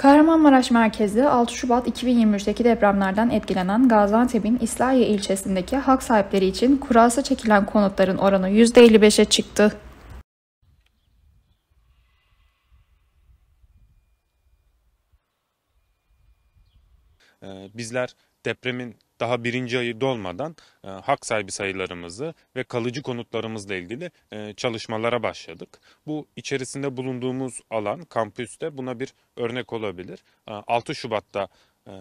Kahramanmaraş Merkezi, 6 Şubat 2023'teki depremlerden etkilenen Gaziantep'in İslahiye ilçesindeki hak sahipleri için kurasa çekilen konutların oranı %55'e çıktı. Ee, bizler depremin daha birinci ayı dolmadan e, hak sahibi sayılarımızı ve kalıcı konutlarımızla ilgili e, çalışmalara başladık. Bu içerisinde bulunduğumuz alan kampüste buna bir örnek olabilir. E, 6 Şubat'ta e,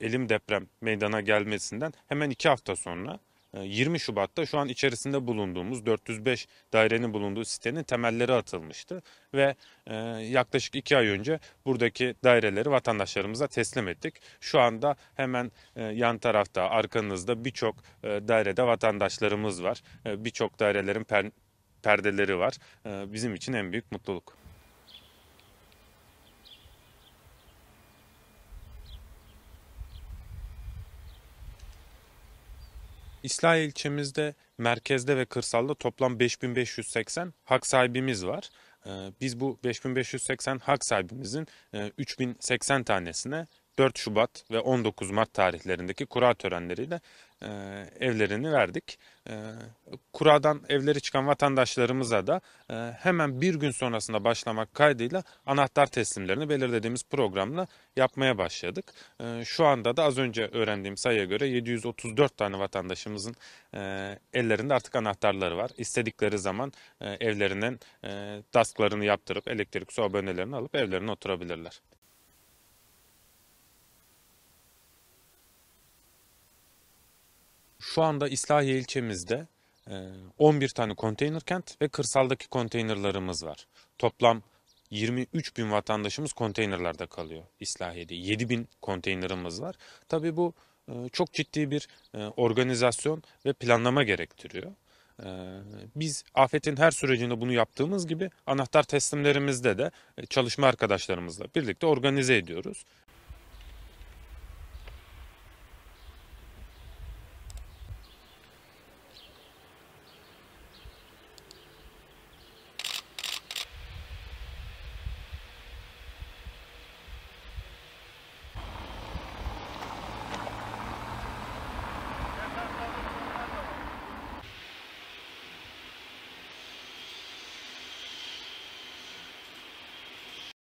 elim deprem meydana gelmesinden hemen iki hafta sonra 20 ee, Şubat'ta şu an içerisinde bulunduğumuz 405 dairenin bulunduğu sitenin temelleri atılmıştı ve e, yaklaşık 2 ay önce buradaki daireleri vatandaşlarımıza teslim ettik. Şu anda hemen e, yan tarafta arkanızda birçok e, dairede vatandaşlarımız var. Birçok dairelerin perdeleri var. Bizim için en büyük mutluluk. İslahi ilçemizde merkezde ve kırsalda toplam 5580 hak sahibimiz var. Ee, biz bu 5580 hak sahibimizin 3080 e, tanesine 4 Şubat ve 19 Mart tarihlerindeki kura törenleriyle e, evlerini verdik. E, kuradan evleri çıkan vatandaşlarımıza da e, hemen bir gün sonrasında başlamak kaydıyla anahtar teslimlerini belirlediğimiz programla yapmaya başladık. E, şu anda da az önce öğrendiğim sayıya göre 734 tane vatandaşımızın e, ellerinde artık anahtarları var. İstedikleri zaman e, evlerinin e, tasklarını yaptırıp elektrik su abonelerini alıp evlerine oturabilirler. Şu anda İslahiye ilçemizde 11 e, tane konteyner kent ve kırsaldaki konteynerlarımız var. Toplam 23 bin vatandaşımız konteynerlerde kalıyor İslahiye'de. 7 bin konteynerimiz var. Tabii bu e, çok ciddi bir e, organizasyon ve planlama gerektiriyor. Biz afetin her sürecinde bunu yaptığımız gibi anahtar teslimlerimizde de çalışma arkadaşlarımızla birlikte organize ediyoruz.